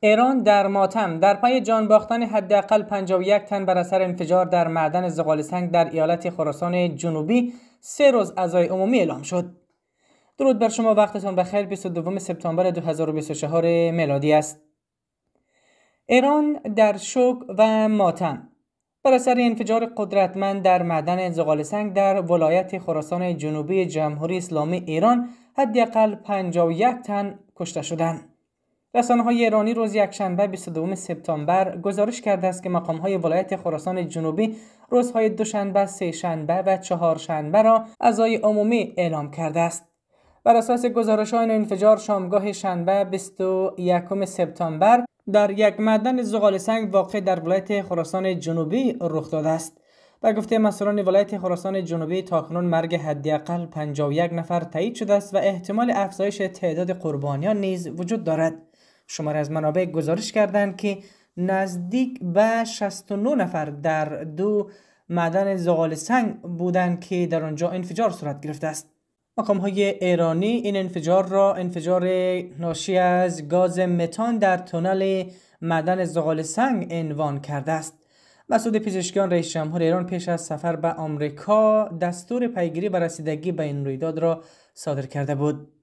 ایران در ماتم در پی جان باختن حداقل 51 تن بر اثر انفجار در معدن زغال سنگ در ایالت خراسان جنوبی سه روز عزای عمومی اعلام شد. درود بر شما وقتتون بخیر 22 سپتامبر 2024 میلادی است. ایران در شوک و ماتم بر اثر انفجار قدرتمند در معدن زغال سنگ در ولایت خراسان جنوبی جمهوری اسلامی ایران حداقل 51 تن کشته شدند. رسانه های ایرانی روز یکشنبه 22 سپتامبر گزارش کرده است که مقام های ولایت خراسان جنوبی روزهای دوشنبه، سه شنبه و چهارشنبه را ازای عمومی اعلام کرده است. بر اساس گزارش های انفجار شامگاه شنبه 21 سپتامبر در یک معدن زغال سنگ واقع در ولایت خراسان جنوبی رخ داده است. و گفته مسئولان ولایت خراسان جنوبی تاکنون مرگ حداقل 51 نفر تایید شده است و احتمال افزایش تعداد قربانیان نیز وجود دارد. شماره از منابع گزارش کردند که نزدیک به 69 نفر در دو معدن زغال سنگ بودند که در آنجا انفجار صورت گرفته است مقام های ایرانی این انفجار را انفجار ناشی از گاز متان در تونل معدن زغال سنگ عنوان کرده است مسعود پزشکیان رئیس جمهور ایران پیش از سفر به آمریکا دستور پیگیری و رسیدگی به این رویداد را صادر کرده بود